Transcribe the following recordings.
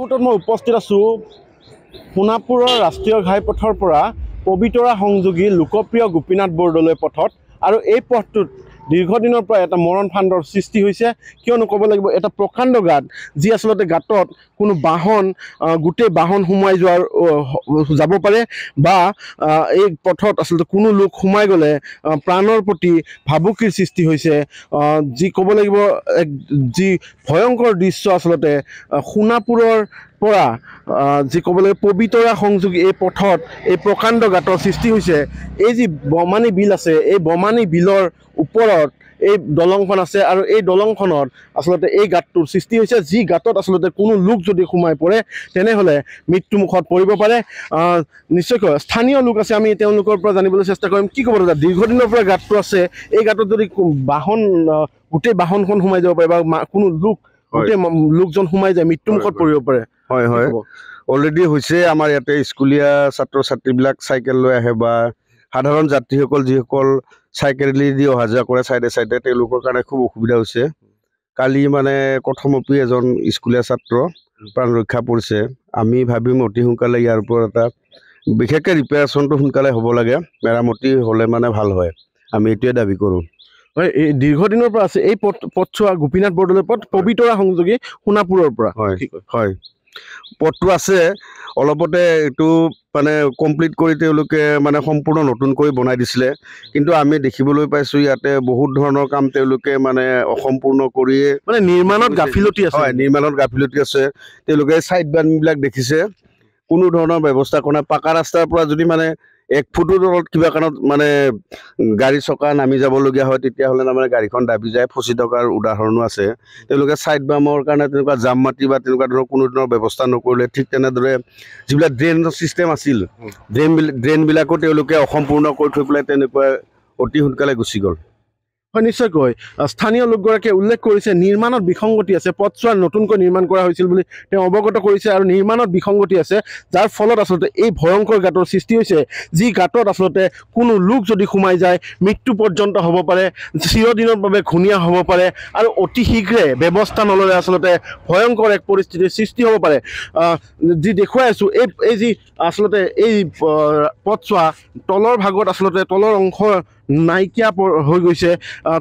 মুহূৰ্তত মই উপস্থিত আছোঁ সোণাপুৰৰ ৰাষ্ট্ৰীয় ঘাইপথৰ পৰা পবিতৰা সংযোগী লোকপ্ৰিয় গোপীনাথ বৰদলৈ পথত আৰু এই পথটোত দীৰ্ঘদিনৰ পৰা এটা মৰণ ফাণ্ডৰ সৃষ্টি হৈছে কিয়নো ক'ব লাগিব এটা প্ৰকাণ্ড গাঁত যি আচলতে গাঁতত কোনো বাহন গোটেই বাহন সোমাই যোৱাৰ যাব পাৰে বা এই পথত আচলতে কোনো লোক সোমাই গ'লে প্ৰাণৰ প্ৰতি ভাবুকিৰ সৃষ্টি হৈছে যি ক'ব লাগিব এক যি ভয়ংকৰ দৃশ্য আচলতে সোণাপুৰৰ পৰা যি ক'বলৈ পবিতৰা সংযোগী এই পথত এই প্ৰকাণ্ড গাঁতৰ সৃষ্টি হৈছে এই যি বমানী বিল আছে এই বমানী বিলৰ ওপৰত এই দলংখন আছে আৰু এই দলংখনত আচলতে এই গাঁতটোৰ সৃষ্টি হৈছে যি গাঁতত আচলতে কোনো লোক যদি সোমাই পৰে তেনেহ'লে মৃত্যুমুখত পৰিব পাৰে নিশ্চয়কৈ স্থানীয় লোক আছে আমি তেওঁলোকৰ পৰা জানিবলৈ চেষ্টা কৰিম কি ক'ব দাদা দীৰ্ঘদিনৰ পৰা গাঁতটো আছে এই গাঁতত যদি বাহন গোটেই বাহনখন সোমাই যাব পাৰে বা কোনো লোক গোটেই লোকজন সোমাই যায় মৃত্যুমুখত পৰিব পাৰে হয় হয় অলৰেডি হৈছে আমাৰ ইয়াতে স্কুলীয়া ছাত্ৰ ছাত্ৰীবিলাক চাইকেল লৈ আহে বা সাধাৰণ যাত্ৰীসকল যিসকল দি অহা যোৱা কৰে চাইডে চাইডে তেওঁলোকৰ কাৰণে খুব অসুবিধা হৈছে কালি মানে কথমপি এজন স্কুলীয়া ছাত্ৰ প্ৰাণ ৰক্ষা পৰিছে আমি ভাবিম অতি সোনকালে ইয়াৰ ওপৰত এটা বিশেষকৈ ৰিপেয়াৰেশ্যনটো সোনকালে হ'ব লাগে মেৰামতি হ'লে মানে ভাল হয় আমি এইটোৱে দাবী কৰোঁ হয় এই দীৰ্ঘদিনৰ পৰা আছে এই পথ পথছোৱা গোপীনাথ বৰদলৈ পথ পবিতৰা সংযোগী সোণাপুৰৰ পৰা হয় হয় পথটো আছে অলপতে এইটো মানে কমপ্লিট কৰি তেওঁলোকে মানে সম্পূৰ্ণ নতুনকৈ বনাই দিছিলে কিন্তু আমি দেখিবলৈ পাইছোঁ ইয়াতে বহুত ধৰণৰ কাম তেওঁলোকে মানে অসম্পূৰ্ণ কৰিয়ে মানে নিৰ্মাণত গাফিলতি আছে হয় নিৰ্মাণত গাফিলতি আছে তেওঁলোকে ছাইড বানবিলাক দেখিছে কোনো ধৰণৰ ব্যৱস্থা কৰা নাই পাকা ৰাস্তাৰ পৰা যদি মানে এক ফুটো তলত কিবা কাৰণত মানে গাড়ী চকা নামি যাবলগীয়া হয় তেতিয়াহ'লে তাৰমানে গাড়ীখন দাবি যায় ফচি থকাৰ উদাহৰণো আছে তেওঁলোকে ছাইড বামৰ কাৰণে তেনেকুৱা জাম মাটি বা তেনেকুৱা ধৰণৰ কোনো ধৰণৰ ব্যৱস্থা নকৰিলে ঠিক তেনেদৰে যিবিলাক ড্ৰেইনৰ ছিষ্টেম আছিল ড্ৰেইনবিলাক ড্ৰেইনবিলাকো তেওঁলোকে অসম্পূৰ্ণ কৰি থৈ পেলাই তেনেকুৱা অতি সোনকালে গুচি গ'ল হয় নিশ্চয়কৈ স্থানীয় লোকগৰাকীয়ে উল্লেখ কৰিছে নিৰ্মাণত বিসংগতি আছে পথছোৱা নতুনকৈ নিৰ্মাণ কৰা হৈছিল বুলি তেওঁ অৱগত কৰিছে আৰু নিৰ্মাণত বিসংগতি আছে যাৰ ফলত আচলতে এই ভয়ংকৰ গাঁতৰ সৃষ্টি হৈছে যি গাঁতত আচলতে কোনো লোক যদি সোমাই যায় মৃত্যু পৰ্যন্ত হ'ব পাৰে চিৰদিনৰ বাবে ঘূনীয়া হ'ব পাৰে আৰু অতি শীঘ্ৰে ব্যৱস্থা নল'লে আচলতে ভয়ংকৰ এক পৰিস্থিতিৰ সৃষ্টি হ'ব পাৰে যি দেখুৱাই আছোঁ এই এই যি আচলতে এই পথছোৱা তলৰ ভাগত আচলতে তলৰ অংশ নাইকিয়া হৈ গৈছে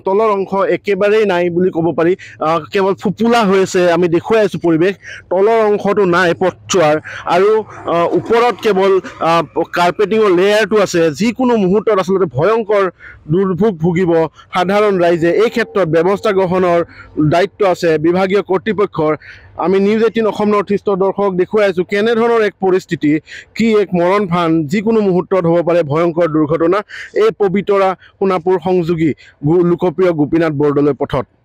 তলৰ অংশ একেবাৰেই নাই বুলি ক'ব পাৰি কেৱল ফুপুলা হৈ আছে আমি দেখুৱাই আছোঁ পৰিৱেশ তলৰ অংশটো নাই পথছোৱাৰ আৰু ওপৰত কেৱল কাৰ্পেটিঙৰ লেয়াৰটো আছে যিকোনো মুহূৰ্তত আচলতে ভয়ংকৰ দুৰ্ভোগ ভুগিব সাধাৰণ ৰাইজে এই ক্ষেত্ৰত ব্যৱস্থা গ্ৰহণৰ দায়িত্ব আছে বিভাগীয় কৰ্তৃপক্ষৰ আমি নিউজ এইটিন অসম নৰ্থ ইষ্টৰ দৰ্শক দেখুৱাই আছোঁ কেনেধৰণৰ এক পৰিস্থিতি কি এক মৰণ ফান যিকোনো মুহূৰ্তত হ'ব পাৰে ভয়ংকৰ দুৰ্ঘটনা এই পবিতৰা সোণাপুৰ সংযোগী গো লোকপ্ৰিয় গোপীনাথ বৰদলৈ পথত